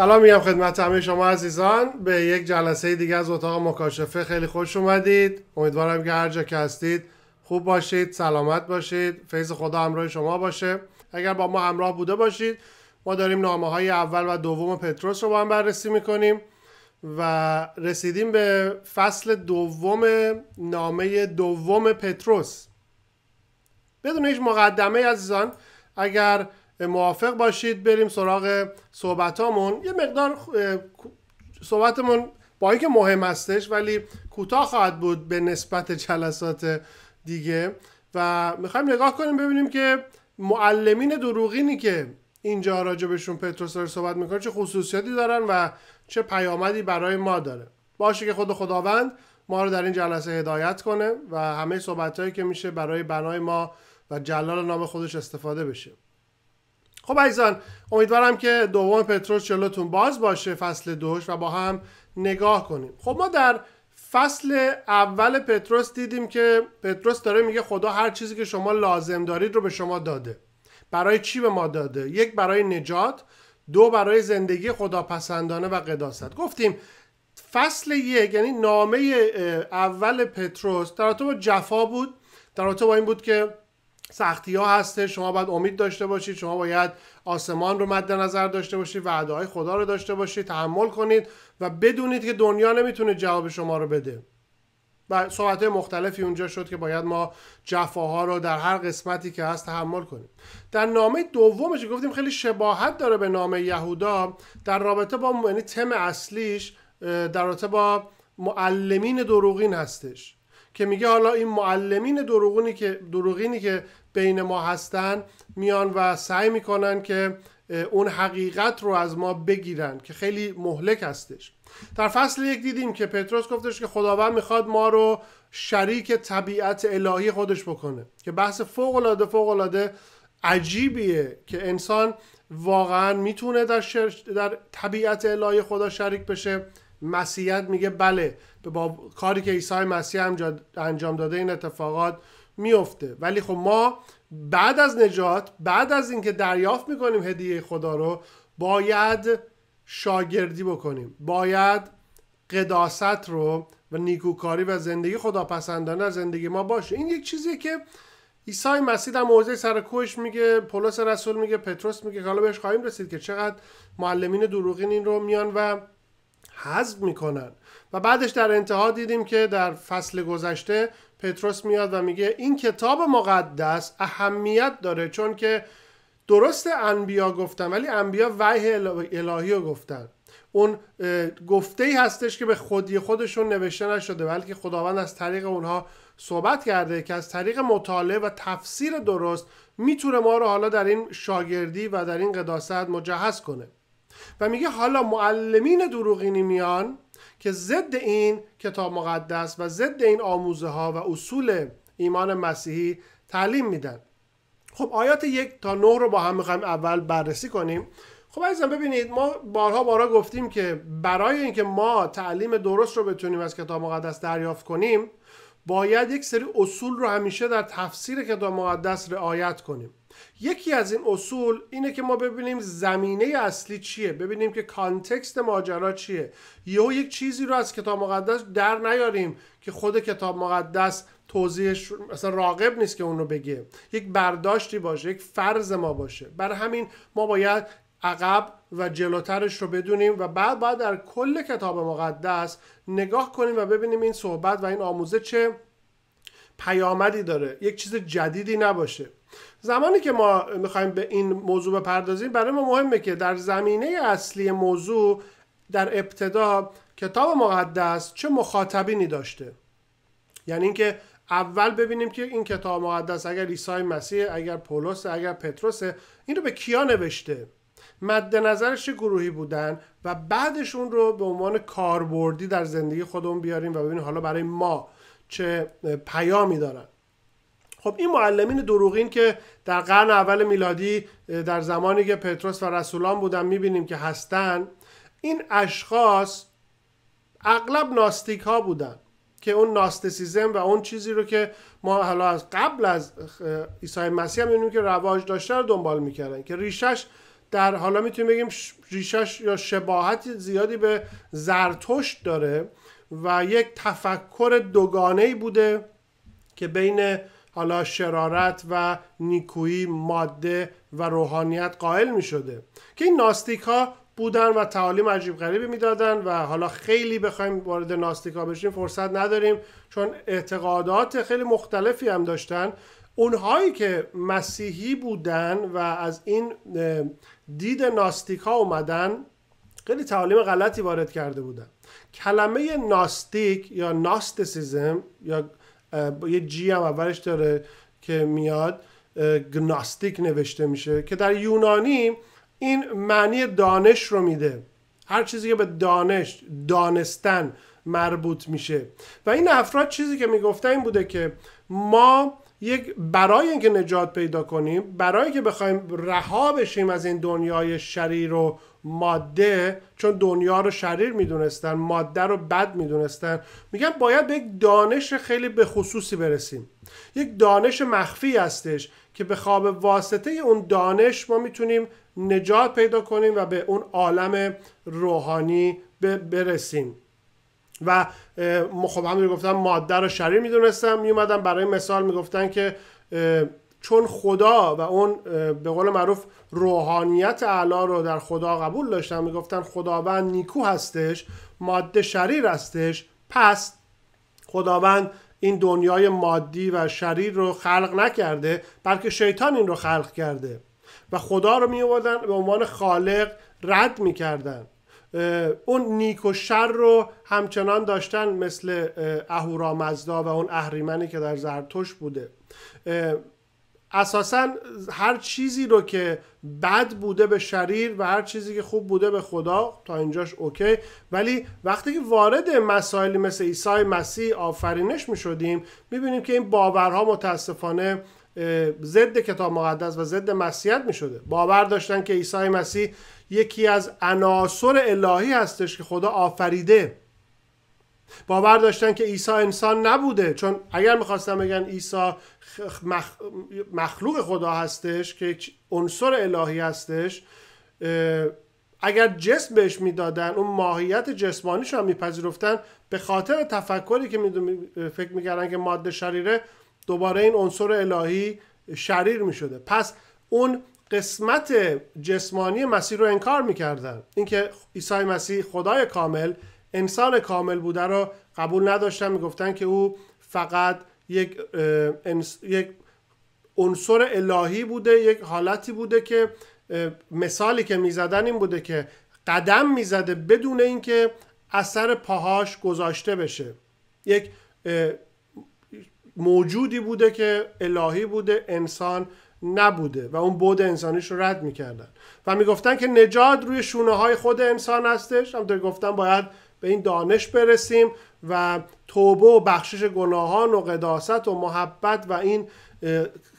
سلام میگم خدمت همه شما عزیزان به یک جلسه دیگه از اتاق مکاشفه خیلی خوش اومدید امیدوارم که هر جا که هستید خوب باشید سلامت باشید فیض خدا همراه شما باشه اگر با ما همراه بوده باشید ما داریم نامه های اول و دوم پتروس رو با هم بررسی میکنیم و رسیدیم به فصل دوم نامه دوم پتروس بدون هیچ مقدمه عزیزان اگر موافق باشید بریم سراغ صحبتامون یه مقدار صحبتمون با اینکه مهم هستش ولی کوتاه خواهد بود به نسبت جلسات دیگه و میخوایم نگاه کنیم ببینیم که معلمین دروغینی که اینجا راجبشون پتروس داره صحبت میکنه چه خصوصیاتی دارن و چه پیامدی برای ما داره باشه که خود خداوند ما رو در این جلسه هدایت کنه و همه صحبتهایی که میشه برای بنای ما و جلال نام خودش استفاده بشه خب عزیزان امیدوارم که دوم پتروس جلوتون باز باشه فصل دوش و با هم نگاه کنیم خب ما در فصل اول پتروس دیدیم که پتروس داره میگه خدا هر چیزی که شما لازم دارید رو به شما داده برای چی به ما داده یک برای نجات دو برای زندگی خداپسندانه و قداست گفتیم فصل یک یعنی نامه اول پتروس در با جفا بود در با این بود که سختی ها هسته شما باید امید داشته باشید شما باید آسمان رو مد نظر داشته باشید وعده های خدا رو داشته باشید تحمل کنید و بدونید که دنیا نمیتونه جواب شما رو بده و صحبت مختلفی اونجا شد که باید ما جفاها رو در هر قسمتی که هست تحمل کنیم در نامه دومش گفتیم خیلی شباهت داره به نامه یهودا در رابطه با یعنی تم اصلیش در رابطه با معلمین دروغین هستش که میگه حالا این معلمین دروغینی که دروغینی که بین ما هستن میان و سعی میکنن که اون حقیقت رو از ما بگیرن که خیلی مهلک هستش در فصل یک دیدیم که پتروس گفتش که خداوند میخواد ما رو شریک طبیعت الهی خودش بکنه که بحث فوق العاده فوق العاده عجیبیه که انسان واقعا میتونه در, در طبیعت الهی خدا شریک بشه مسیحیت میگه بله با کاری که عیسی مسیح انجام داده این اتفاقات میفته ولی خب ما بعد از نجات بعد از اینکه دریافت میکنیم هدیه خدا رو باید شاگردی بکنیم باید قداست رو و نیکوکاری و زندگی خداپسندانه زندگی ما باشه این یک چیزیه که عیسی مسیح در موضع سر میگه پولس رسول میگه پتروس میگه حالا بهش خواهیم رسید که چقدر معلمین دروغین این رو میان و حذف میکنن و بعدش در انتها دیدیم که در فصل گذشته پتروس میاد و میگه این کتاب مقدس اهمیت داره چون که درست انبیا گفتن ولی انبیا وحی الهی رو گفتن اون گفته ای هستش که به خودی خودشون نوشته نشده بلکه خداوند از طریق اونها صحبت کرده که از طریق مطالعه و تفسیر درست میتونه ما رو حالا در این شاگردی و در این قداست مجهز کنه و میگه حالا معلمین دروغینی میان که ضد این کتاب مقدس و ضد این آموزه ها و اصول ایمان مسیحی تعلیم میدن خب آیات یک تا نه رو با هم میخوایم اول بررسی کنیم خب عزیزم ببینید ما بارها بارها گفتیم که برای اینکه ما تعلیم درست رو بتونیم از کتاب مقدس دریافت کنیم باید یک سری اصول رو همیشه در تفسیر کتاب مقدس رعایت کنیم یکی از این اصول اینه که ما ببینیم زمینه اصلی چیه ببینیم که کانتکست ماجرا چیه یهو یک چیزی رو از کتاب مقدس در نیاریم که خود کتاب مقدس توضیحش مثلا راقب نیست که اون رو بگه یک برداشتی باشه یک فرض ما باشه بر همین ما باید عقب و جلوترش رو بدونیم و بعد باید در کل کتاب مقدس نگاه کنیم و ببینیم این صحبت و این آموزه چه پیامدی داره یک چیز جدیدی نباشه زمانی که ما میخوایم به این موضوع بپردازیم برای ما مهمه که در زمینه اصلی موضوع در ابتدا کتاب مقدس چه مخاطبینی داشته یعنی اینکه اول ببینیم که این کتاب مقدس اگر عیسی مسیح اگر پولس اگر پتروس این رو به کیا نوشته مد نظرش گروهی بودن و بعدش اون رو به عنوان کاربردی در زندگی خودمون بیاریم و ببینیم حالا برای ما چه پیامی دارن خب این معلمین دروغین که در قرن اول میلادی در زمانی که پتروس و رسولان بودن میبینیم که هستن این اشخاص اغلب ناستیک ها بودن که اون ناستیسیزم و اون چیزی رو که ما حالا از قبل از عیسی مسیح میبینیم که رواج داشته رو دنبال میکردن که ریشش در حالا میتونیم بگیم ریشش یا شباهت زیادی به زرتشت داره و یک تفکر دوگانه بوده که بین حالا شرارت و نیکویی ماده و روحانیت قائل می شده که این ناستیک ها بودن و تعالیم عجیب غریبی میدادن و حالا خیلی بخوایم وارد ناستیکا بشیم فرصت نداریم چون اعتقادات خیلی مختلفی هم داشتن اونهایی که مسیحی بودن و از این دید ناستیکا اومدن خیلی تعالیم غلطی وارد کرده بودن کلمه ناستیک یا ناستسیزم یا یه جی هم اولش داره که میاد گناستیک نوشته میشه که در یونانی این معنی دانش رو میده هر چیزی که به دانش دانستن مربوط میشه و این افراد چیزی که میگفتن این بوده که ما یک برای اینکه نجات پیدا کنیم برای که بخوایم رها بشیم از این دنیای شریر و ماده چون دنیا رو شریر میدونستن ماده رو بد میدونستن میگن باید به یک دانش خیلی به خصوصی برسیم یک دانش مخفی هستش که به خواب واسطه اون دانش ما میتونیم نجات پیدا کنیم و به اون عالم روحانی برسیم و خب همین گفتم ماده رو شریر میدونستن میومدن برای مثال میگفتن که چون خدا و اون به قول معروف روحانیت اعلی رو در خدا قبول داشتن میگفتن خداوند نیکو هستش ماده شریر هستش پس خداوند این دنیای مادی و شریر رو خلق نکرده بلکه شیطان این رو خلق کرده و خدا رو می آوردن به عنوان خالق رد میکردن اون نیک و شر رو همچنان داشتن مثل مزدا و اون اهریمنی که در زرتوش بوده اساسا هر چیزی رو که بد بوده به شریر و هر چیزی که خوب بوده به خدا تا اینجاش اوکی ولی وقتی که وارد مسائلی مثل عیسی مسیح آفرینش می شدیم می بینیم که این باورها متاسفانه ضد کتاب مقدس و ضد مسیحیت می شده باور داشتن که عیسی مسیح یکی از عناصر الهی هستش که خدا آفریده باور داشتن که عیسی انسان نبوده چون اگر میخواستن بگن عیسی مخلوق خدا هستش که عنصر الهی هستش اگر جسم بهش میدادن اون ماهیت جسمانیش هم میپذیرفتن به خاطر تفکری که می فکر میکردن که ماده شریره دوباره این عنصر الهی شریر میشده پس اون قسمت جسمانی مسیح رو انکار میکردن اینکه عیسی مسیح خدای کامل انسان کامل بوده را قبول نداشتن میگفتن که او فقط یک یک عنصر الهی بوده یک حالتی بوده که مثالی که میزدن این بوده که قدم میزده بدون اینکه اثر پاهاش گذاشته بشه یک موجودی بوده که الهی بوده انسان نبوده و اون بود انسانیش رو رد میکردن و میگفتن که نجات روی شونه های خود انسان هستش همطور گفتن باید به این دانش برسیم و توبه و بخشش گناهان و قداست و محبت و این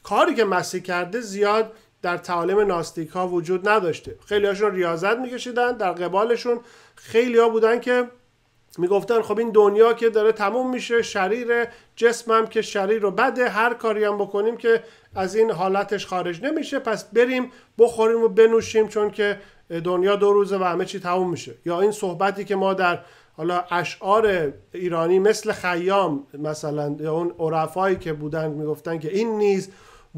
کاری که مسیح کرده زیاد در تعالیم ناستیک ها وجود نداشته خیلی هاشون ریاضت میکشیدن در قبالشون خیلی ها بودن که میگفتن خب این دنیا که داره تموم میشه شریر جسمم که شریر رو بده هر کاری هم بکنیم که از این حالتش خارج نمیشه پس بریم بخوریم و بنوشیم چون که دنیا دو روزه و همه چی تموم میشه یا این صحبتی که ما در حالا اشعار ایرانی مثل خیام مثلا یا اون عرفایی که بودن میگفتن که این نیز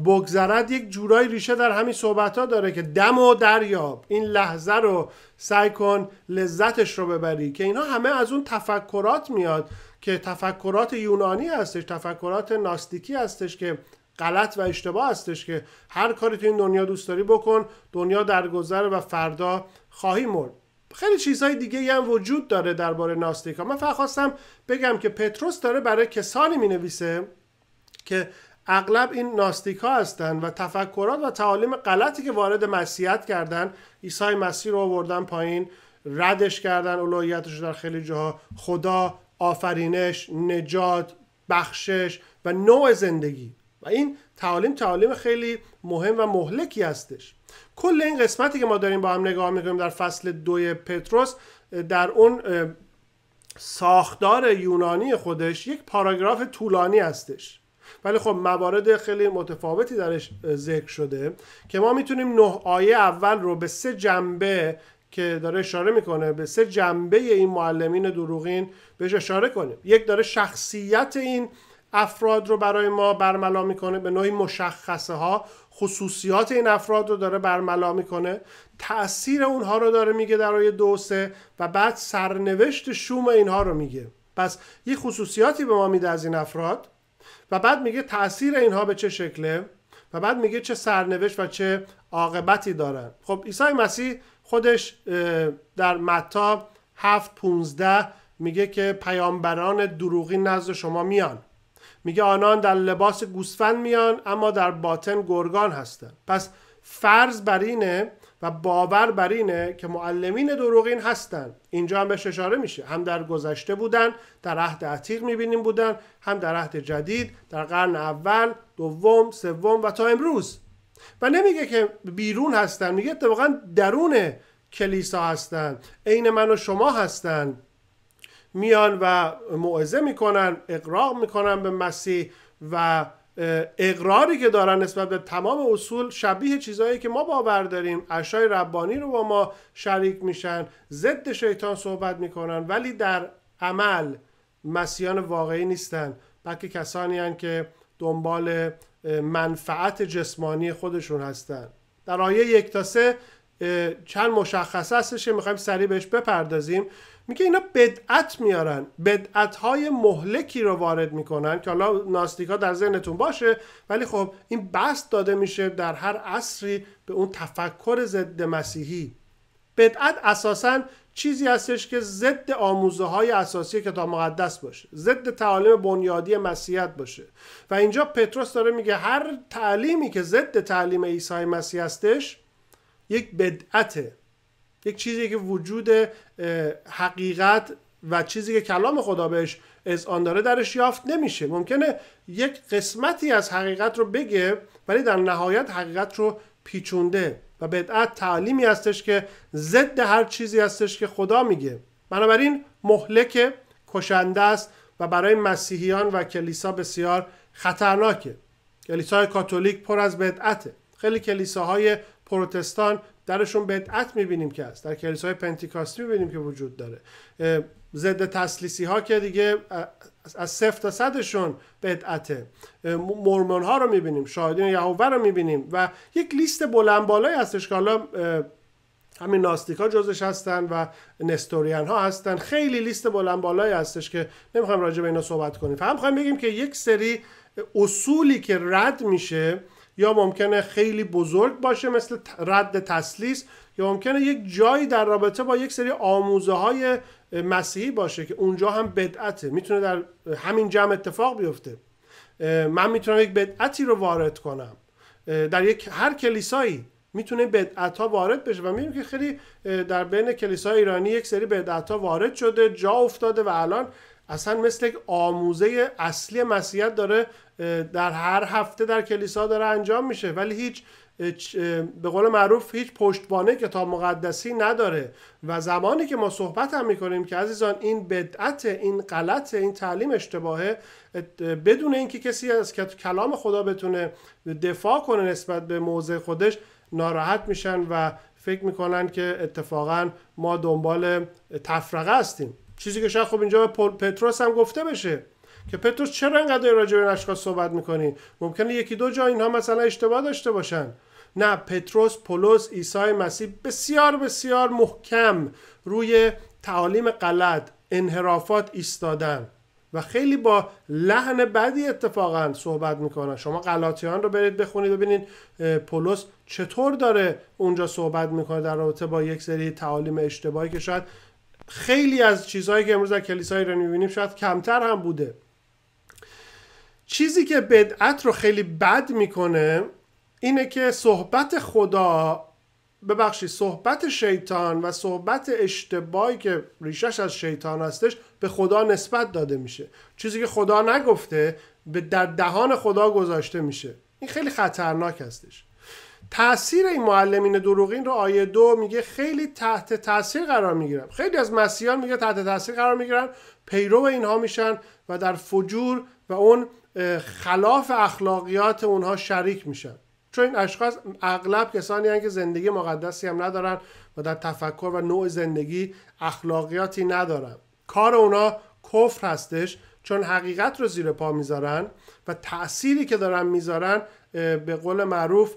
بگذرد یک جورایی ریشه در همین صحبت ها داره که دم و دریاب این لحظه رو سعی کن لذتش رو ببری که اینا همه از اون تفکرات میاد که تفکرات یونانی هستش تفکرات ناستیکی هستش که غلط و اشتباه هستش که هر کاری تو این دنیا دوست داری بکن دنیا درگذره و فردا خواهی مرد خیلی چیزهای دیگه هم وجود داره درباره ناستیکا من فقط خواستم بگم که پتروس داره برای کسانی می نویسه که اغلب این ناستیکا هستند و تفکرات و تعالیم غلطی که وارد مسیحیت کردن عیسی مسیح رو آوردن پایین ردش کردن اولویتش در خیلی جاها خدا آفرینش نجات بخشش و نوع زندگی این تعالیم تعالیم خیلی مهم و مهلکی هستش کل این قسمتی که ما داریم با هم نگاه میکنیم در فصل دوی پتروس در اون ساختار یونانی خودش یک پاراگراف طولانی هستش ولی خب موارد خیلی متفاوتی درش ذکر شده که ما میتونیم نه آیه اول رو به سه جنبه که داره اشاره میکنه به سه جنبه این معلمین دروغین بهش اشاره کنیم یک داره شخصیت این افراد رو برای ما برملا میکنه به نوعی مشخصه ها خصوصیات این افراد رو داره برملا میکنه تاثیر اونها رو داره میگه در آیه دو سه و بعد سرنوشت شوم اینها رو میگه پس یه خصوصیاتی به ما میده از این افراد و بعد میگه تاثیر اینها به چه شکله و بعد میگه چه سرنوشت و چه عاقبتی دارن خب عیسی مسیح خودش در متا 7 15 میگه که پیامبران دروغی نزد شما میان میگه آنان در لباس گوسفند میان اما در باطن گرگان هستند پس فرض بر اینه و باور بر اینه که معلمین دروغین هستند اینجا هم بهش اشاره میشه هم در گذشته بودن در عهد عتیق میبینیم بودن هم در عهد جدید در قرن اول دوم سوم و تا امروز و نمیگه که بیرون هستن میگه اتفاقا درون کلیسا هستند عین من و شما هستند میان و موعظه میکنن اقرار میکنن به مسیح و اقراری که دارن نسبت به تمام اصول شبیه چیزهایی که ما باور داریم اشای ربانی رو با ما شریک میشن ضد شیطان صحبت میکنن ولی در عمل مسیحیان واقعی نیستن بلکه کسانی هن که دنبال منفعت جسمانی خودشون هستند. در آیه یک تا سه چند مشخص هستش که میخوایم سریع بهش بپردازیم میگه اینا بدعت میارن بدعت های مهلکی رو وارد میکنن که حالا ناستیکا در ذهنتون باشه ولی خب این بست داده میشه در هر عصری به اون تفکر ضد مسیحی بدعت اساسا چیزی هستش که ضد آموزه های اساسی کتاب مقدس باشه ضد تعالیم بنیادی مسیحیت باشه و اینجا پتروس داره میگه هر تعلیمی که ضد تعلیم عیسی مسیح هستش یک بدعته یک چیزی که وجود حقیقت و چیزی که کلام خدا بهش از آن داره درش یافت نمیشه ممکنه یک قسمتی از حقیقت رو بگه ولی در نهایت حقیقت رو پیچونده و بدعت تعلیمی هستش که ضد هر چیزی هستش که خدا میگه بنابراین مهلک کشنده است و برای مسیحیان و کلیسا بسیار خطرناکه کلیسای کاتولیک پر از بدعته خیلی کلیساهای پروتستان درشون بدعت میبینیم که هست در کلیسای پنتیکاستی میبینیم که وجود داره ضد تسلیسی ها که دیگه از صفر تا صدشون بدعته مرمون ها رو میبینیم شاهدین یهوه رو میبینیم و یک لیست بلند بالایی هستش که حالا همین ها جزش هستن و نستوریان ها هستن خیلی لیست بلند بالایی هستش که نمیخوایم راجع به اینا صحبت کنیم فهم خواهیم بگیم که یک سری اصولی که رد میشه یا ممکنه خیلی بزرگ باشه مثل رد تسلیس یا ممکنه یک جایی در رابطه با یک سری آموزه های مسیحی باشه که اونجا هم بدعته میتونه در همین جمع اتفاق بیفته من میتونم یک بدعتی رو وارد کنم در یک هر کلیسایی میتونه بدعت ها وارد بشه و میبینیم که خیلی در بین کلیسای ایرانی یک سری بدعت وارد شده جا افتاده و الان اصلا مثل آموزه اصلی مسیحیت داره در هر هفته در کلیسا داره انجام میشه ولی هیچ به قول معروف هیچ پشتبانه کتاب مقدسی نداره و زمانی که ما صحبت هم میکنیم که عزیزان این بدعت این غلط این تعلیم اشتباهه بدون اینکه کسی از کلام خدا بتونه دفاع کنه نسبت به موضع خودش ناراحت میشن و فکر میکنن که اتفاقا ما دنبال تفرقه هستیم چیزی که شاید خب اینجا به پتروس هم گفته بشه که پتروس چرا انقدر راجع به اشخاص صحبت میکنی ممکنه یکی دو جا اینها مثلا اشتباه داشته باشن نه پتروس پولس عیسی مسیح بسیار بسیار محکم روی تعالیم غلط انحرافات ایستادن و خیلی با لحن بدی اتفاقا صحبت میکنن شما غلاطیان رو برید بخونید ببینید پولس چطور داره اونجا صحبت میکنه در رابطه با یک سری تعالیم اشتباهی که شاید خیلی از چیزهایی که امروز در کلیسای ایرانی میبینیم شاید کمتر هم بوده چیزی که بدعت رو خیلی بد میکنه اینه که صحبت خدا ببخشید صحبت شیطان و صحبت اشتباهی که ریشش از شیطان هستش به خدا نسبت داده میشه چیزی که خدا نگفته به در دهان خدا گذاشته میشه این خیلی خطرناک هستش تاثیر این معلمین دروغین رو آیه دو میگه خیلی تحت تاثیر قرار میگیرن خیلی از مسیحیان میگه تحت تاثیر قرار میگیرن پیرو اینها میشن و در فجور و اون خلاف اخلاقیات اونها شریک میشن چون این اشخاص اغلب کسانی هستند که زندگی مقدسی هم ندارن و در تفکر و نوع زندگی اخلاقیاتی ندارن کار اونا کفر هستش چون حقیقت رو زیر پا میذارن و تأثیری که دارن میذارن به قول معروف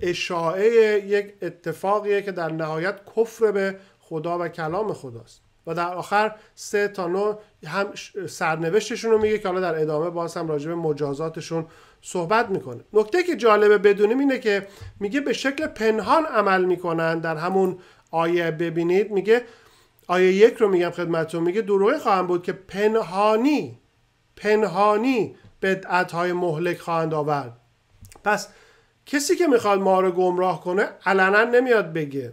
اشاعه یک اتفاقیه که در نهایت کفر به خدا و کلام خداست و در آخر سه تا نو هم سرنوشتشون رو میگه که حالا در ادامه باز هم راجع به مجازاتشون صحبت میکنه نکته که جالبه بدونیم اینه که میگه به شکل پنهان عمل میکنن در همون آیه ببینید میگه آیه یک رو میگم خدمتتون میگه دروغی خواهم بود که پنهانی پنهانی بدعت های مهلک خواهند آورد پس کسی که میخواد ما رو گمراه کنه علنا نمیاد بگه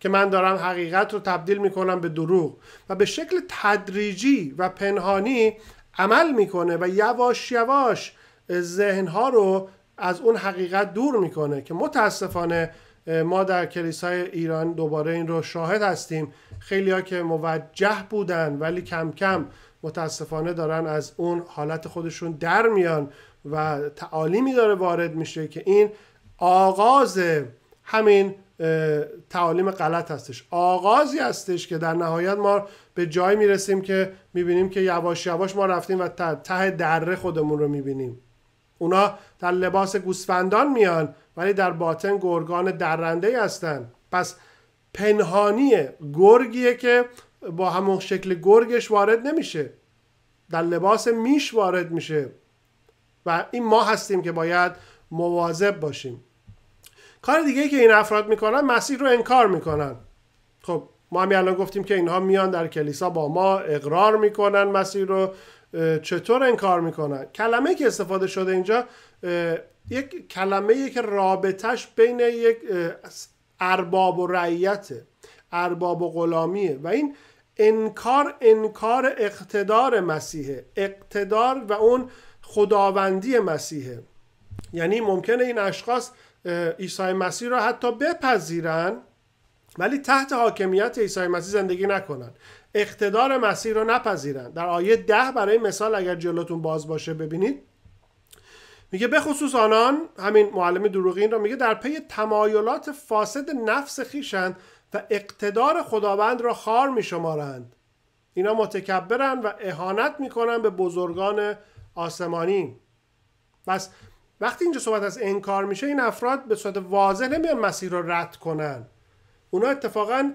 که من دارم حقیقت رو تبدیل میکنم به دروغ و به شکل تدریجی و پنهانی عمل میکنه و یواش یواش ذهنها رو از اون حقیقت دور میکنه که متاسفانه ما در کلیسای ایران دوباره این رو شاهد هستیم خیلی ها که موجه بودن ولی کم کم متاسفانه دارن از اون حالت خودشون در میان و تعالیمی داره وارد میشه که این آغاز همین تعالیم غلط هستش آغازی هستش که در نهایت ما به جایی میرسیم که میبینیم که یواش یواش ما رفتیم و ته دره خودمون رو میبینیم اونا در لباس گوسفندان میان ولی در باطن گرگان درنده هستن پس پنهانی گرگیه که با همون شکل گرگش وارد نمیشه در لباس میش وارد میشه و این ما هستیم که باید مواظب باشیم کار دیگه که این افراد میکنن مسیح رو انکار میکنن خب ما همین الان گفتیم که اینها میان در کلیسا با ما اقرار میکنن مسیح رو چطور انکار میکنن کلمه که استفاده شده اینجا یک کلمه که رابطش بین یک ارباب و رعیته ارباب و غلامیه و این انکار انکار اقتدار مسیحه اقتدار و اون خداوندی مسیحه یعنی ممکنه این اشخاص عیسی مسیح را حتی بپذیرن ولی تحت حاکمیت عیسی مسیح زندگی نکنن اقتدار مسیح را نپذیرن در آیه ده برای مثال اگر جلوتون باز باشه ببینید میگه به خصوص آنان همین معلم دروغین را میگه در پی تمایلات فاسد نفس خیشند و اقتدار خداوند را خار میشمارند اینا متکبرند و اهانت میکنن به بزرگان آسمانی پس وقتی اینجا صحبت از انکار میشه این افراد به صورت واضح نمیان مسیر رو رد کنن اونا اتفاقا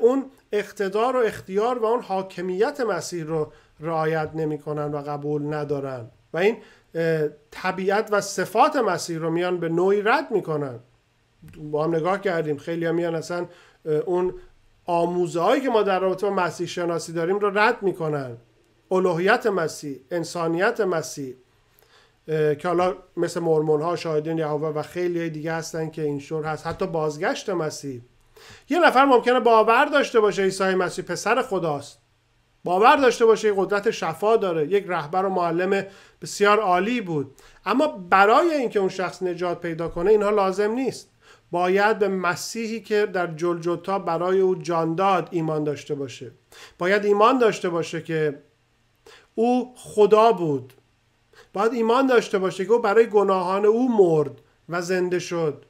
اون اقتدار و اختیار و اون حاکمیت مسیر رو رعایت نمیکنن و قبول ندارن و این طبیعت و صفات مسیر رو میان به نوعی رد میکنن با هم نگاه کردیم خیلی هم میان اصلا اون آموزه هایی که ما در رابطه با مسیح شناسی داریم رو رد میکنن الوهیت مسیح انسانیت مسیح که حالا مثل مرمون ها شاهدین یهوه و خیلی دیگه هستن که اینشور هست حتی بازگشت مسیح یه نفر ممکنه باور داشته باشه عیسی مسیح پسر خداست باور داشته باشه یه قدرت شفا داره یک رهبر و معلم بسیار عالی بود اما برای اینکه اون شخص نجات پیدا کنه اینها لازم نیست باید به مسیحی که در جلجتا برای او جان داد ایمان داشته باشه باید ایمان داشته باشه که او خدا بود باید ایمان داشته باشه که او برای گناهان او مرد و زنده شد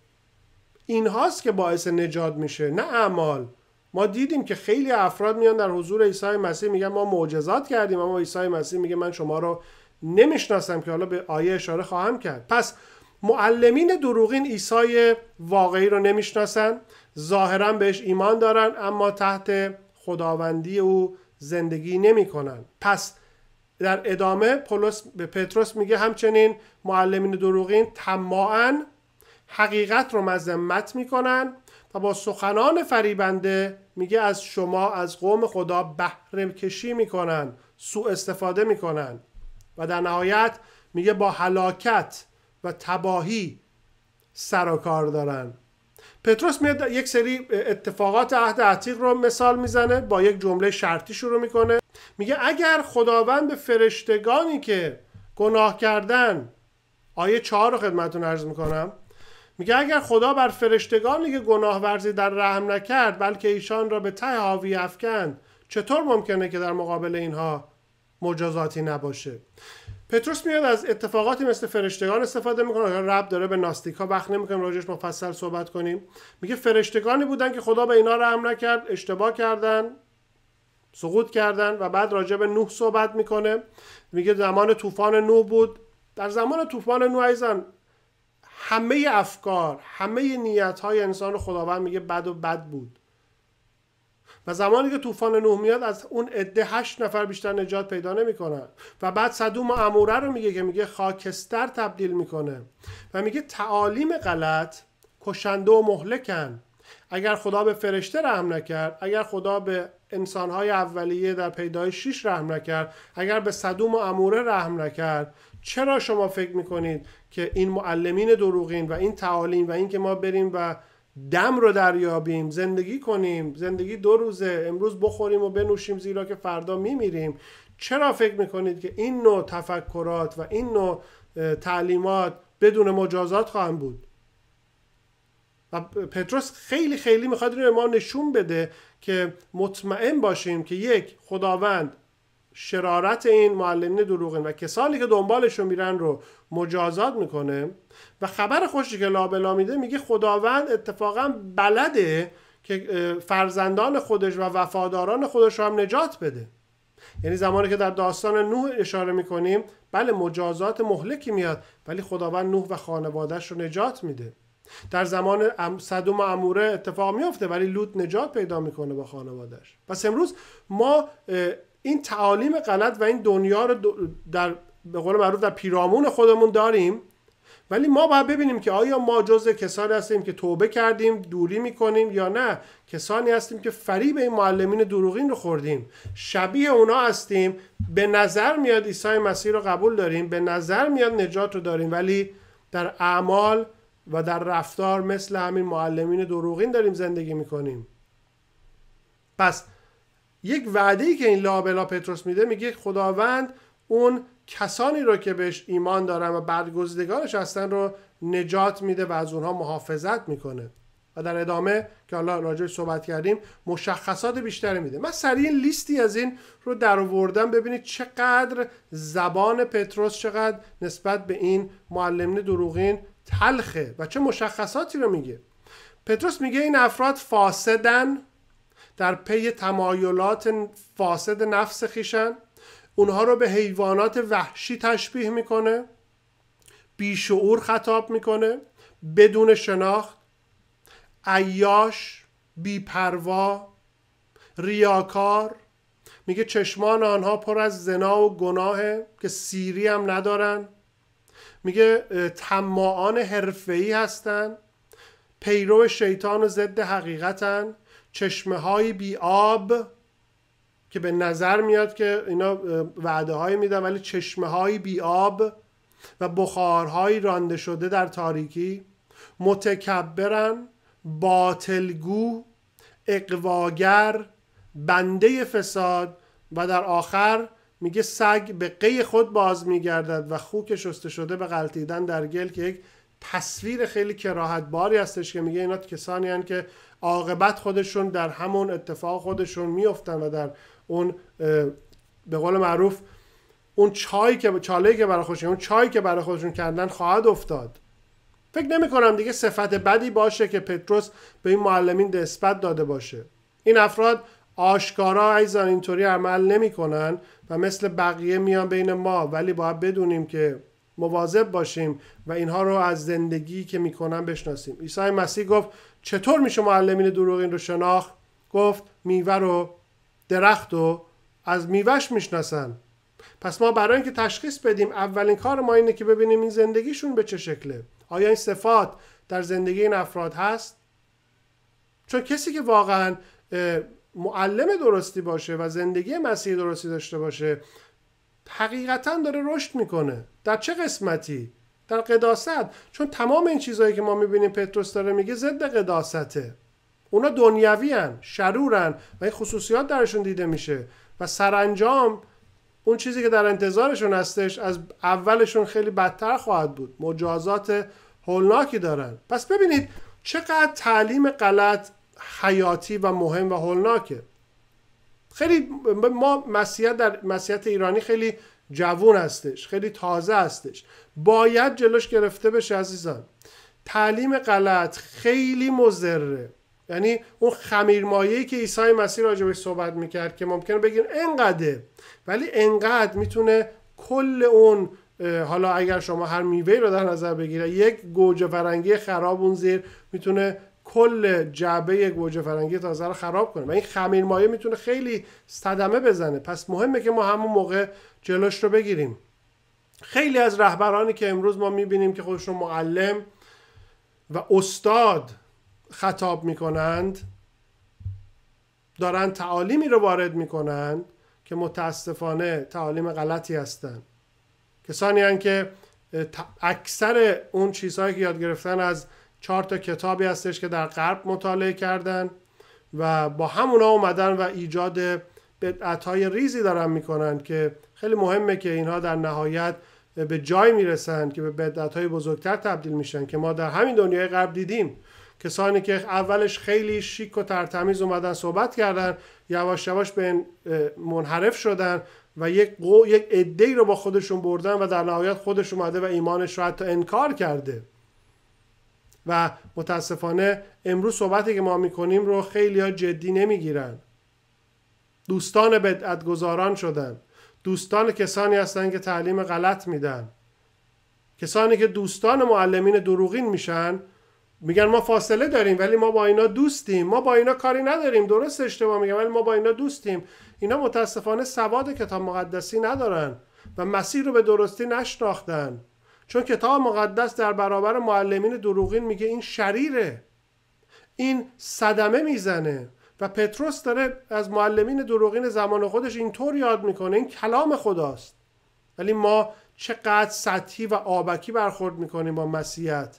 این هاست که باعث نجات میشه نه اعمال ما دیدیم که خیلی افراد میان در حضور عیسی مسیح میگن ما معجزات کردیم اما عیسی مسیح میگه من شما رو نمیشناسم که حالا به آیه اشاره خواهم کرد پس معلمین دروغین عیسی واقعی رو نمیشناسن ظاهرا بهش ایمان دارن اما تحت خداوندی او زندگی نمیکنن پس در ادامه پولس به پتروس میگه همچنین معلمین دروغین تماعا حقیقت رو مذمت میکنن و با سخنان فریبنده میگه از شما از قوم خدا بهره کشی میکنن سوء استفاده میکنن و در نهایت میگه با هلاکت و تباهی سر و کار دارن پتروس میاد یک سری اتفاقات عهد عتیق رو مثال میزنه با یک جمله شرطی شروع میکنه میگه اگر خداوند به فرشتگانی که گناه کردن آیه چهار رو خدمتون عرض میکنم میگه اگر خدا بر فرشتگانی که گناه ورزی در رحم نکرد بلکه ایشان را به ته حاوی افکند چطور ممکنه که در مقابل اینها مجازاتی نباشه پتروس میاد از اتفاقاتی مثل فرشتگان استفاده میکنه رب داره به ناستیکا ها وقت نمیکنیم راجعش مفصل صحبت کنیم میگه فرشتگانی بودن که خدا به اینا رحم نکرد اشتباه کردن سقوط کردن و بعد راجع به نوح صحبت میکنه میگه زمان طوفان نوح بود در زمان طوفان نوح ایزن همه افکار همه نیت های انسان خداوند میگه بد و بد بود و زمانی که طوفان نوح میاد از اون عده هشت نفر بیشتر نجات پیدا نمیکنن و بعد صدوم و اموره رو میگه که میگه خاکستر تبدیل میکنه و میگه تعالیم غلط کشنده و مهلکن اگر خدا به فرشته رحم نکرد اگر خدا به انسانهای اولیه در پیدایش شیش رحم نکرد اگر به صدوم و اموره رحم نکرد چرا شما فکر میکنید که این معلمین دروغین و این تعالیم و این که ما بریم و دم رو دریابیم زندگی کنیم زندگی دو روزه امروز بخوریم و بنوشیم زیرا که فردا میمیریم چرا فکر میکنید که این نوع تفکرات و این نوع تعلیمات بدون مجازات خواهم بود و پتروس خیلی خیلی میخواد به ما نشون بده که مطمئن باشیم که یک خداوند شرارت این معلمین دروغین و کسانی که دنبالشون میرن رو مجازات میکنه و خبر خوشی که لابلا میده میگه خداوند اتفاقا بلده که فرزندان خودش و وفاداران خودش رو هم نجات بده یعنی زمانی که در داستان نوح اشاره میکنیم بله مجازات مهلکی میاد ولی خداوند نوح و خانوادهش رو نجات میده در زمان صدوم و اموره اتفاق میفته ولی لوط نجات پیدا میکنه با خانوادهش پس امروز ما این تعالیم غلط و این دنیا رو در به قول معروف در پیرامون خودمون داریم ولی ما باید ببینیم که آیا ما جز کسانی هستیم که توبه کردیم دوری میکنیم یا نه کسانی هستیم که فریب این معلمین دروغین رو خوردیم شبیه اونا هستیم به نظر میاد عیسی مسیح رو قبول داریم به نظر میاد نجات رو داریم ولی در اعمال و در رفتار مثل همین معلمین دروغین داریم زندگی میکنیم پس یک وعده ای که این لابلا پتروس میده میگه خداوند اون کسانی رو که بهش ایمان دارن و برگزیدگانش هستن رو نجات میده و از اونها محافظت میکنه و در ادامه که حالا راجعش صحبت کردیم مشخصات بیشتری میده من سریع لیستی از این رو در آوردم ببینید چقدر زبان پتروس چقدر نسبت به این معلمین دروغین تلخه و چه مشخصاتی رو میگه پتروس میگه این افراد فاسدن در پی تمایلات فاسد نفس خیشن اونها رو به حیوانات وحشی تشبیه میکنه بیشعور خطاب میکنه بدون شناخت عیاش بیپروا ریاکار میگه چشمان آنها پر از زنا و گناهه که سیری هم ندارن میگه تماعان حرفه‌ای هستن پیرو شیطان و ضد حقیقتن چشمه های بی آب که به نظر میاد که اینا وعده های میدن ولی چشمه های بی آب و بخارهایی رانده شده در تاریکی متکبرن باطلگو اقواگر بنده فساد و در آخر میگه سگ به قی خود باز میگردد و خوک شسته شده به غلطیدن در گل که یک تصویر خیلی کراهت باری هستش که میگه اینا کسانی هن که عاقبت خودشون در همون اتفاق خودشون میفتن و در اون به قول معروف اون چای که چاله که برای خودشون اون چای که برای خودشون کردن خواهد افتاد فکر نمی کنم دیگه صفت بدی باشه که پتروس به این معلمین نسبت داده باشه این افراد آشکارا ایزان اینطوری عمل نمی و مثل بقیه میان بین ما ولی باید بدونیم که مواظب باشیم و اینها رو از زندگی که میکنن بشناسیم عیسی مسیح گفت چطور میشه معلمین دروغین رو شناخت گفت میوه رو درخت رو از میوهش میشناسن پس ما برای اینکه تشخیص بدیم اولین کار ما اینه که ببینیم این زندگیشون به چه شکله آیا این صفات در زندگی این افراد هست چون کسی که واقعا معلم درستی باشه و زندگی مسیح درستی داشته باشه حقیقتا داره رشد میکنه در چه قسمتی در قداست چون تمام این چیزهایی که ما میبینیم پتروس داره میگه ضد قداسته اونا دنیوی هن، شرورن و این خصوصیات درشون دیده میشه و سرانجام اون چیزی که در انتظارشون هستش از اولشون خیلی بدتر خواهد بود مجازات هولناکی دارن پس ببینید چقدر تعلیم غلط حیاتی و مهم و هولناکه خیلی ما مسیحیت در مسیحیت ایرانی خیلی جوون هستش خیلی تازه هستش باید جلوش گرفته بشه عزیزان تعلیم غلط خیلی مضره یعنی اون خمیرمایه‌ای که عیسی مسیح راجبش صحبت میکرد که ممکنه بگین انقدره ولی انقدر میتونه کل اون حالا اگر شما هر میوه رو در نظر بگیره یک گوجه فرنگی خراب اون زیر میتونه کل جعبه گوجه فرنگی تازه رو خراب کنه و این خمیرمایه میتونه خیلی صدمه بزنه پس مهمه که ما همون موقع جلوش رو بگیریم خیلی از رهبرانی که امروز ما میبینیم که خودشون معلم و استاد خطاب میکنند دارن تعالیمی رو وارد میکنند که متاسفانه تعالیم غلطی هستند کسانی هن که اکثر اون چیزهایی که یاد گرفتن از چهار تا کتابی هستش که در غرب مطالعه کردن و با همونا اومدن و ایجاد به ریزی دارن میکنن که خیلی مهمه که اینها در نهایت به جای میرسند که به بدعت های بزرگتر تبدیل میشن که ما در همین دنیای قبل دیدیم کسانی که اولش خیلی شیک و ترتمیز اومدن صحبت کردن یواش یواش به منحرف شدن و یک قو یک رو با خودشون بردن و در نهایت خودش اومده و ایمانش رو حتی انکار کرده و متاسفانه امروز صحبتی که ما میکنیم رو خیلی جدی نمیگیرن دوستان گذاران شدن دوستان کسانی هستن که تعلیم غلط میدن کسانی که دوستان معلمین دروغین میشن میگن ما فاصله داریم ولی ما با اینا دوستیم ما با اینا کاری نداریم درست اشتباه میگن ولی ما با اینا دوستیم اینا متاسفانه سواد کتاب مقدسی ندارن و مسیر رو به درستی نشناختن چون کتاب مقدس در برابر معلمین دروغین میگه این شریره این صدمه میزنه و پتروس داره از معلمین دروغین زمان خودش اینطور یاد میکنه این کلام خداست ولی ما چقدر سطحی و آبکی برخورد میکنیم با مسیحیت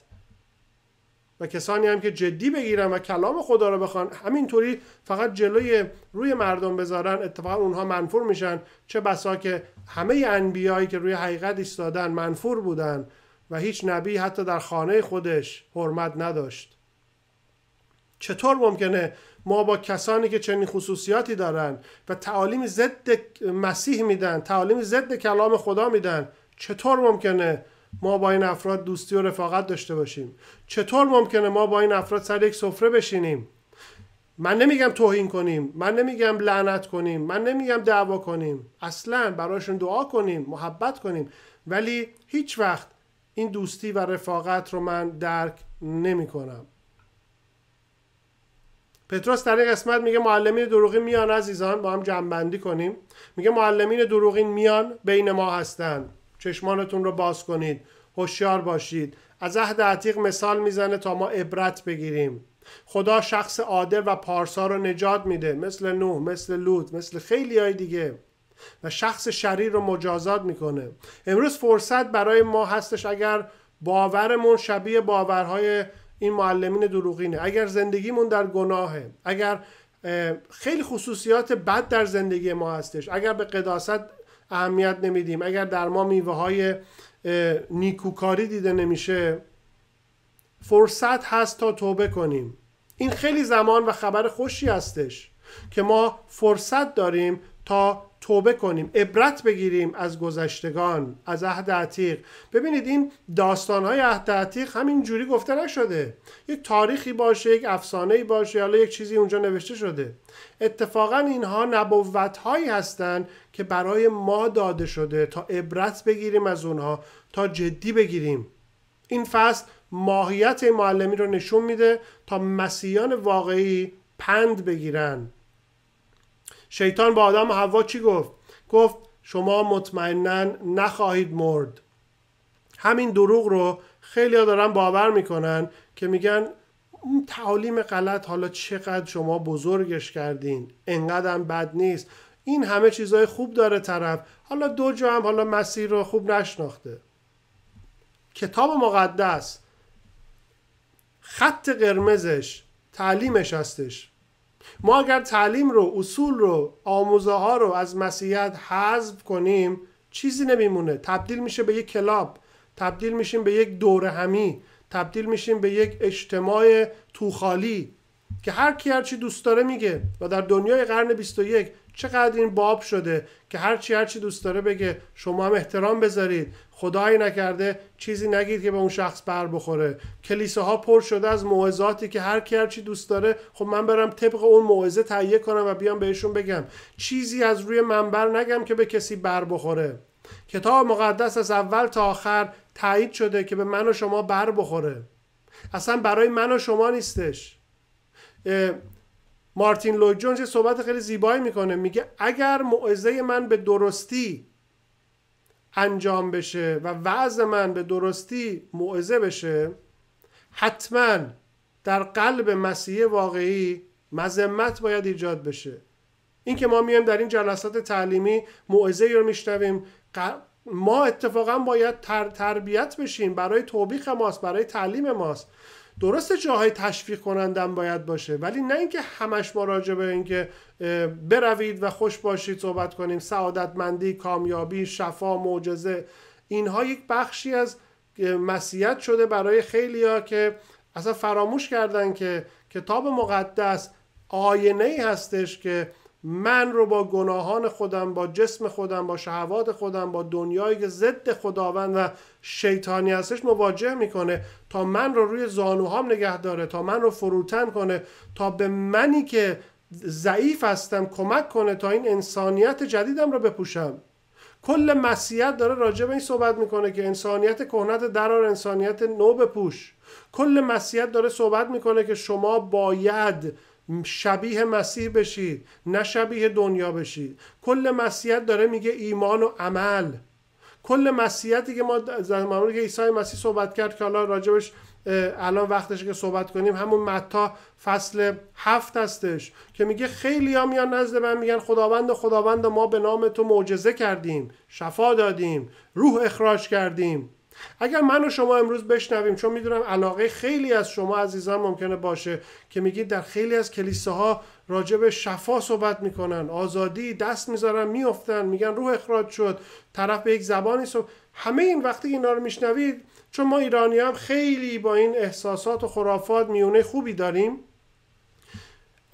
و کسانی هم که جدی بگیرن و کلام خدا رو بخوان همینطوری فقط جلوی روی مردم بذارن اتفاقا اونها منفور میشن چه بسا که همه انبیایی که روی حقیقت ایستادن منفور بودن و هیچ نبی حتی در خانه خودش حرمت نداشت چطور ممکنه ما با کسانی که چنین خصوصیاتی دارن و تعالیم ضد مسیح میدن تعالیم ضد کلام خدا میدن چطور ممکنه ما با این افراد دوستی و رفاقت داشته باشیم چطور ممکنه ما با این افراد سر یک سفره بشینیم من نمیگم توهین کنیم من نمیگم لعنت کنیم من نمیگم دعوا کنیم اصلا برایشون دعا کنیم محبت کنیم ولی هیچ وقت این دوستی و رفاقت رو من درک نمی کنم پتروس در قسمت میگه معلمین دروغین میان عزیزان با هم جمعبندی کنیم میگه معلمین دروغین میان بین ما هستند چشمانتون رو باز کنید هوشیار باشید از عهد عتیق مثال میزنه تا ما عبرت بگیریم خدا شخص عادل و پارسا رو نجات میده مثل نوح مثل لوط مثل خیلی های دیگه و شخص شریر رو مجازات میکنه امروز فرصت برای ما هستش اگر باورمون شبیه باورهای این معلمین دروغینه اگر زندگیمون در گناهه اگر خیلی خصوصیات بد در زندگی ما هستش اگر به قداست اهمیت نمیدیم اگر در ما میوه های نیکوکاری دیده نمیشه فرصت هست تا توبه کنیم این خیلی زمان و خبر خوشی هستش که ما فرصت داریم تا توبه کنیم عبرت بگیریم از گذشتگان از عهد عتیق ببینید این های عهد عتیق همین جوری گفته نشده یک تاریخی باشه یک افسانه باشه حالا یک چیزی اونجا نوشته شده اتفاقا اینها نبوت هایی هستند که برای ما داده شده تا عبرت بگیریم از اونها تا جدی بگیریم این فصل ماهیت معلمی رو نشون میده تا مسیحیان واقعی پند بگیرن شیطان با آدم و حوا چی گفت گفت شما مطمئنا نخواهید مرد همین دروغ رو خیلی دارن باور میکنن که میگن اون تعالیم غلط حالا چقدر شما بزرگش کردین انقدر بد نیست این همه چیزهای خوب داره طرف حالا دو جا هم حالا مسیر رو خوب نشناخته کتاب مقدس خط قرمزش تعلیمش هستش ما اگر تعلیم رو اصول رو آموزه ها رو از مسیحیت حذف کنیم چیزی نمیمونه تبدیل میشه به یک کلاب تبدیل میشیم به یک دوره همی تبدیل میشیم به یک اجتماع توخالی که هر کی هر چی دوست داره میگه و در دنیای قرن 21 چقدر این باب شده که هرچی هرچی دوست داره بگه شما هم احترام بذارید خدایی نکرده چیزی نگید که به اون شخص بر بخوره کلیسه ها پر شده از موعظاتی که هر کی هرچی دوست داره خب من برم طبق اون موعظه تهیه کنم و بیام بهشون بگم چیزی از روی منبر نگم که به کسی بر بخوره کتاب مقدس از اول تا آخر تایید شده که به من و شما بر بخوره اصلا برای من و شما نیستش مارتین لوید جونز یه صحبت خیلی زیبایی میکنه میگه اگر معزه من به درستی انجام بشه و وضع من به درستی معزه بشه حتما در قلب مسیح واقعی مذمت باید ایجاد بشه این که ما میایم در این جلسات تعلیمی موعظه رو میشنویم ما اتفاقا باید تربیت بشیم برای توبیخ ماست برای تعلیم ماست درسته جاهای تشویق کنندم باید باشه ولی نه اینکه همش ما راجع به اینکه بروید و خوش باشید صحبت کنیم سعادتمندی کامیابی شفا معجزه اینها یک بخشی از مسیحیت شده برای خیلیا که اصلا فراموش کردن که کتاب مقدس آینه ای هستش که من رو با گناهان خودم با جسم خودم با شهوات خودم با دنیایی که ضد خداوند و شیطانی هستش مواجه میکنه تا من رو روی زانوهام نگه داره تا من رو فروتن کنه تا به منی که ضعیف هستم کمک کنه تا این انسانیت جدیدم رو بپوشم کل مسیحیت داره راجع به این صحبت میکنه که انسانیت کهنت درار انسانیت نو بپوش کل مسیحیت داره صحبت میکنه که شما باید شبیه مسیح بشید نه شبیه دنیا بشید کل مسیحیت داره میگه ایمان و عمل کل مسیحیتی که ما در مورد که عیسی مسیح صحبت کرد که حالا راجبش الان وقتش که صحبت کنیم همون متا فصل هفت هستش که میگه خیلی ها میان نزد من میگن خداوند خداوند ما به نام تو معجزه کردیم شفا دادیم روح اخراج کردیم اگر من و شما امروز بشنویم چون میدونم علاقه خیلی از شما عزیزان ممکنه باشه که میگید در خیلی از کلیساها راجب شفا صحبت میکنن آزادی دست میذارن میافتن میگن روح اخراج شد طرف به یک زبانی صحبت همه این وقتی اینا رو میشنوید چون ما ایرانی هم خیلی با این احساسات و خرافات میونه خوبی داریم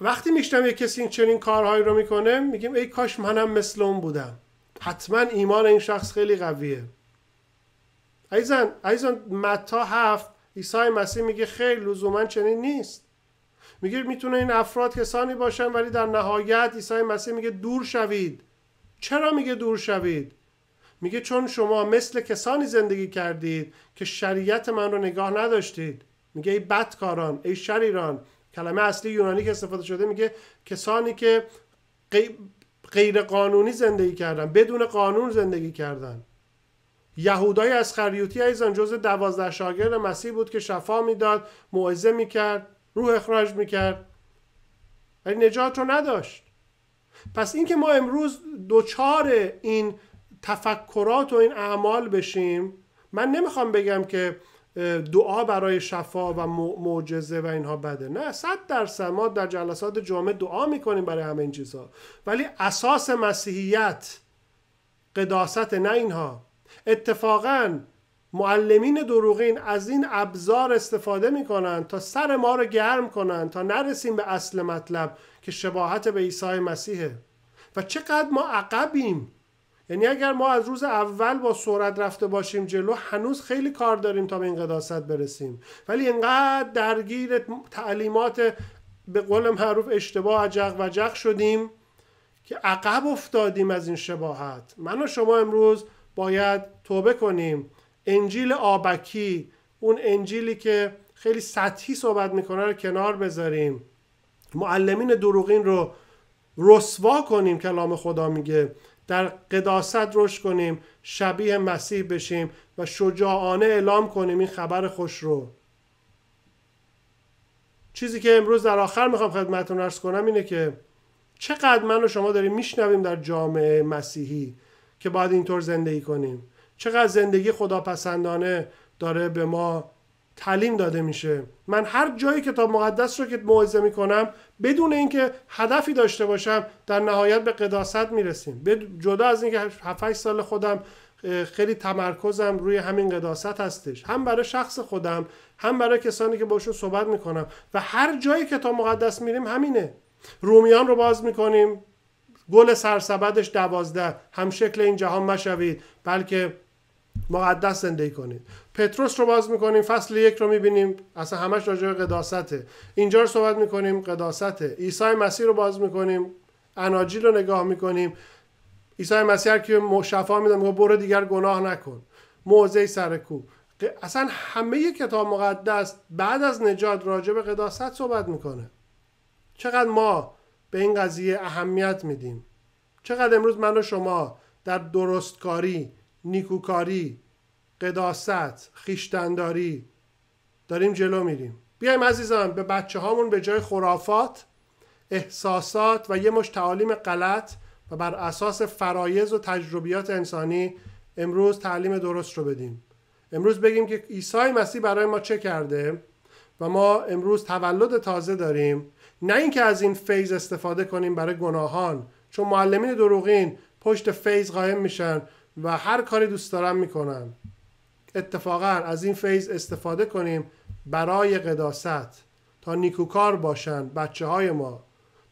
وقتی میشنم کسی این چنین کارهایی رو میکنه میگیم ای کاش منم مثل اون بودم حتما ایمان این شخص خیلی قویه ایزن ایزن متا هفت عیسی مسیح میگه خیلی لزوما چنین نیست میگه میتونه این افراد کسانی باشن ولی در نهایت عیسی مسیح میگه دور شوید چرا میگه دور شوید میگه چون شما مثل کسانی زندگی کردید که شریعت من رو نگاه نداشتید میگه ای بدکاران ای شریران کلمه اصلی یونانی که استفاده شده میگه کسانی که غیر قانونی زندگی کردن بدون قانون زندگی کردن یهودای از خریوتی ایزان جز دوازده شاگرد مسیح بود که شفا میداد موعظه میکرد روح اخراج میکرد ولی نجات رو نداشت پس اینکه ما امروز دوچار این تفکرات و این اعمال بشیم من نمیخوام بگم که دعا برای شفا و معجزه و اینها بده نه صد درصد ما در جلسات جامعه دعا میکنیم برای همه این چیزها ولی اساس مسیحیت قداست نه اینها اتفاقا معلمین دروغین از این ابزار استفاده میکنند تا سر ما رو گرم کنند تا نرسیم به اصل مطلب که شباهت به عیسی مسیحه و چقدر ما عقبیم یعنی اگر ما از روز اول با سرعت رفته باشیم جلو هنوز خیلی کار داریم تا به این قداست برسیم ولی اینقدر درگیر تعلیمات به قول معروف اشتباه عجق و جق شدیم که عقب افتادیم از این شباهت من و شما امروز باید توبه کنیم انجیل آبکی اون انجیلی که خیلی سطحی صحبت میکنه رو کنار بذاریم معلمین دروغین رو رسوا کنیم کلام خدا میگه در قداست رشد کنیم شبیه مسیح بشیم و شجاعانه اعلام کنیم این خبر خوش رو چیزی که امروز در آخر میخوام خدمتتون ارز کنم اینه که چقدر من و شما داریم میشنویم در جامعه مسیحی که باید اینطور زندگی کنیم چقدر زندگی خداپسندانه داره به ما تعلیم داده میشه من هر جایی کتاب مقدس رو که موعظه میکنم بدون اینکه هدفی داشته باشم در نهایت به قداست میرسیم جدا از اینکه 7 سال خودم خیلی تمرکزم روی همین قداست هستش هم برای شخص خودم هم برای کسانی که باشون صحبت میکنم و هر جایی که مقدس میریم همینه رومیان رو باز میکنیم گل سرسبدش دوازده هم شکل این جهان مشوید بلکه مقدس زندگی کنید پتروس رو باز میکنیم فصل یک رو میبینیم اصلا همش راجع به قداسته اینجا رو صحبت میکنیم قداسته عیسی مسیح رو باز میکنیم اناجیل رو نگاه میکنیم عیسی مسیح که شفا میده میگه برو دیگر گناه نکن موزه سرکو اصلا همه کتاب مقدس بعد از نجات راجع به قداست صحبت میکنه چقدر ما به این قضیه اهمیت میدیم چقدر امروز من شما در درستکاری نیکوکاری قداست خیشتنداری داریم جلو میریم بیایم عزیزان به بچه هامون به جای خرافات احساسات و یه مش تعالیم غلط و بر اساس فرایز و تجربیات انسانی امروز تعلیم درست رو بدیم امروز بگیم که عیسی مسیح برای ما چه کرده و ما امروز تولد تازه داریم نه اینکه از این فیض استفاده کنیم برای گناهان چون معلمین دروغین پشت فیض قایم میشن و هر کاری دوست می کنم اتفاقا از این فیض استفاده کنیم برای قداست تا نیکوکار باشن بچه های ما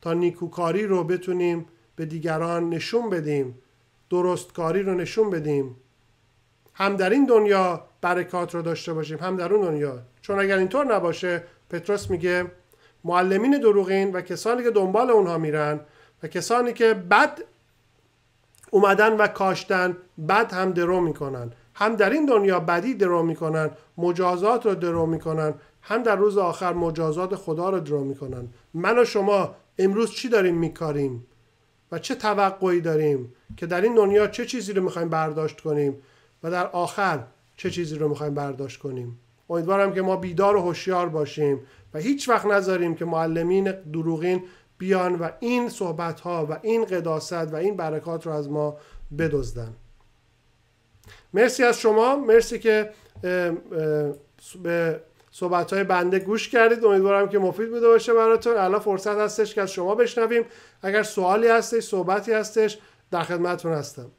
تا نیکوکاری رو بتونیم به دیگران نشون بدیم درستکاری رو نشون بدیم هم در این دنیا برکات رو داشته باشیم هم در اون دنیا چون اگر اینطور نباشه پتروس میگه معلمین دروغین و کسانی که دنبال اونها میرن و کسانی که بد اومدن و کاشتن بد هم درو میکنن هم در این دنیا بدی درو میکنن مجازات رو درو میکنن هم در روز آخر مجازات خدا رو درو میکنن من و شما امروز چی داریم میکاریم و چه توقعی داریم که در این دنیا چه چیزی رو میخوایم برداشت کنیم و در آخر چه چیزی رو میخوایم برداشت کنیم امیدوارم که ما بیدار و هوشیار باشیم و هیچ وقت نذاریم که معلمین دروغین بیان و این صحبت ها و این قداست و این برکات رو از ما بدزدن مرسی از شما مرسی که به صحبت های بنده گوش کردید امیدوارم که مفید بوده باشه براتون الان فرصت هستش که از شما بشنویم اگر سوالی هستش صحبتی هستش در خدمتتون هستم